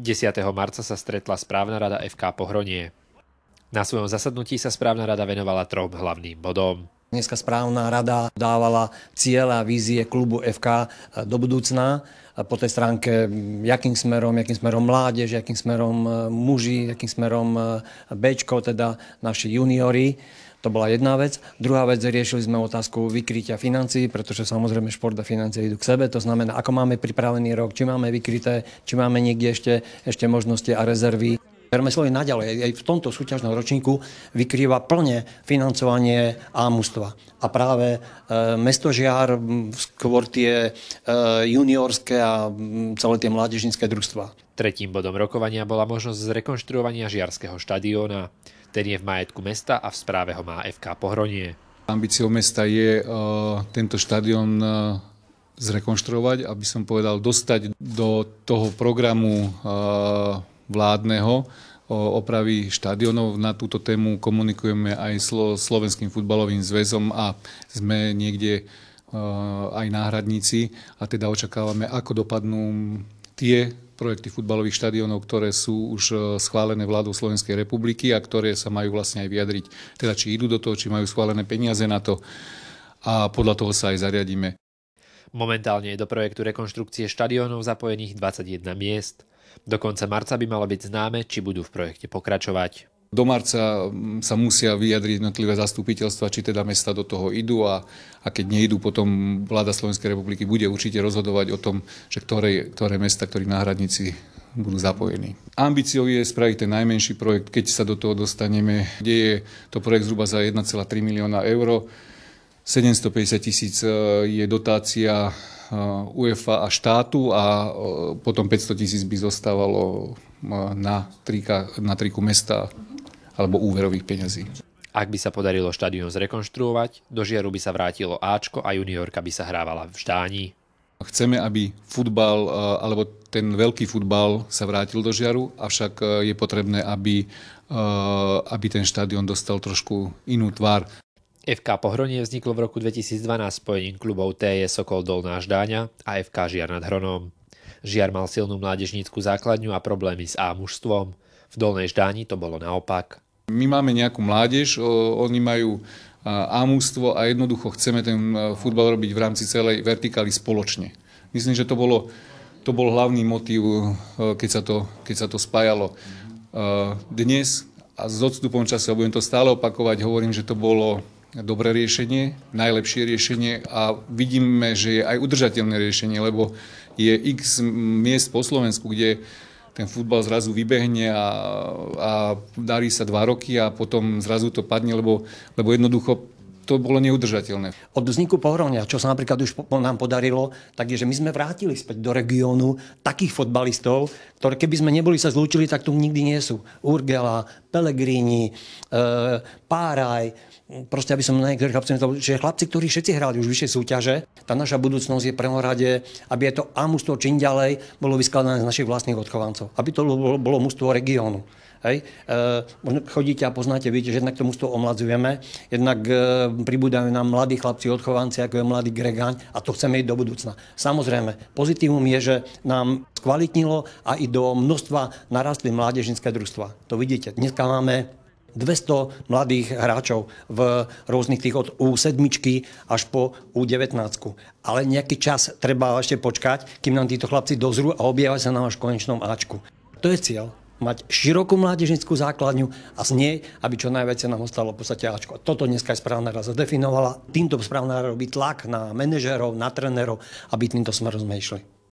10. marca sa stretla správna rada FK Pohronie. Na svojom zasadnutí sa správna rada venovala trom hlavným bodom. Dneska správna rada dávala cieľa a vízie klubu FK do budúcna po tej stránke, jakým smerom, jakým smerom mládež, jakým smerom e, muži, jakým smerom e, Bčko, teda naši juniori. To bola jedna vec. Druhá vec, riešili sme otázku vykrytia financií, pretože samozrejme šport a financie idú k sebe. To znamená, ako máme pripravený rok, či máme vykryté, či máme niekde ešte, ešte možnosti a rezervy je naďalej aj v tomto súťažnom ročníku vykrýva plne financovanie ámustva. A práve e, mesto Žiar, skôr tie e, juniorské a celé tie mládežnické družstva. Tretím bodom rokovania bola možnosť zrekonštruovania Žiarského štadióna. Ten je v majetku mesta a v správe ho má FK Pohronie. Ambíciou mesta je e, tento štadión e, zrekonštruovať, aby som povedal, dostať do toho programu e, vládneho opravy štadionov. Na túto tému komunikujeme aj so Slovenským futbalovým zväzom a sme niekde aj náhradníci a teda očakávame, ako dopadnú tie projekty futbalových štadionov, ktoré sú už schválené vládou Slovenskej republiky a ktoré sa majú vlastne aj vyjadriť, teda či idú do toho, či majú schválené peniaze na to a podľa toho sa aj zariadíme. Momentálne je do projektu rekonštrukcie štadiónov zapojených 21 miest. Do konca marca by malo byť známe, či budú v projekte pokračovať. Do marca mm, sa musia vyjadriť jednotlivé zastupiteľstva, či teda mesta do toho idú a, a keď nejdú, potom vláda Slovenskej republiky bude určite rozhodovať o tom, že ktoré, ktoré mesta, ktorí náhradníci budú zapojení. Ambíciou je spraviť ten najmenší projekt, keď sa do toho dostaneme, kde je to projekt zhruba za 1,3 milióna eur. 750 tisíc e, je dotácia Uh, UEFA a štátu a uh, potom 500 tisíc by zostávalo uh, na, trika, na triku mesta alebo úverových peňazí. Ak by sa podarilo štadión zrekonštruovať, do Žiaru by sa vrátilo Ačko a juniorka by sa hrávala v Ždáni. Chceme, aby futbal, alebo ten veľký futbal sa vrátil do Žiaru, avšak je potrebné, aby, aby ten štadión dostal trošku inú tvár. FK Pohronie vzniklo v roku 2012 spojením klubov TJ e Sokol Dolná Ždáňa a FK Žiar nad Hronom. Žiar mal silnú mládežnícku základňu a problémy s A mužstvom. V Dolnej Ždáni to bolo naopak. My máme nejakú mládež, oni majú A mužstvo a jednoducho chceme ten e, futbal robiť v rámci celej vertikály spoločne. Myslím, že to, bolo, to bol hlavný motív, e, keď sa to, keď sa to spájalo. Dnes a s odstupom času, budem to stále opakovať, hovorím, že to bolo dobré riešenie, najlepšie riešenie a vidíme, že je aj udržateľné riešenie, lebo je x miest po Slovensku, kde ten futbal zrazu vybehne a, a darí sa dva roky a potom zrazu to padne, lebo, lebo jednoducho to bolo neudržateľné. Od vzniku Pohronia, čo sa napríklad už po, nám podarilo, tak je, že my sme vrátili späť do regiónu takých fotbalistov, ktoré keby sme neboli sa zlúčili, tak tu nikdy nie sú. Urgela, Pelegrini, e, Páraj, proste aby som na niektorých chlapci netal, že chlapci, ktorí všetci hrali už vyššie súťaže, tá naša budúcnosť je prehorade, aby je to A mužstvo čím ďalej bolo vyskladané z našich vlastných odchovancov. Aby to bolo, bolo mužstvo regiónu. Hej. Možno eh, chodíte a poznáte, vidíte, že jednak to omladzujeme, jednak eh, pribúdajú nám mladí chlapci odchovanci, ako je mladý Gregáň a to chceme ísť do budúcna. Samozrejme, pozitívum je, že nám skvalitnilo a i do množstva narastli mládežnické družstva. To vidíte, dneska máme 200 mladých hráčov v rôznych tých od U7 až po U19. Ale nejaký čas treba ešte počkať, kým nám títo chlapci dozrú a objavia sa na váš konečnom Ačku. To je cieľ mať širokú mládežnickú základňu a z nej, aby čo najviac nám ostalo v podstate Ačko. Toto dneska aj správna rada zadefinovala. Týmto správna rada robí tlak na manažérov, na trénerov, aby týmto smerom sme išli.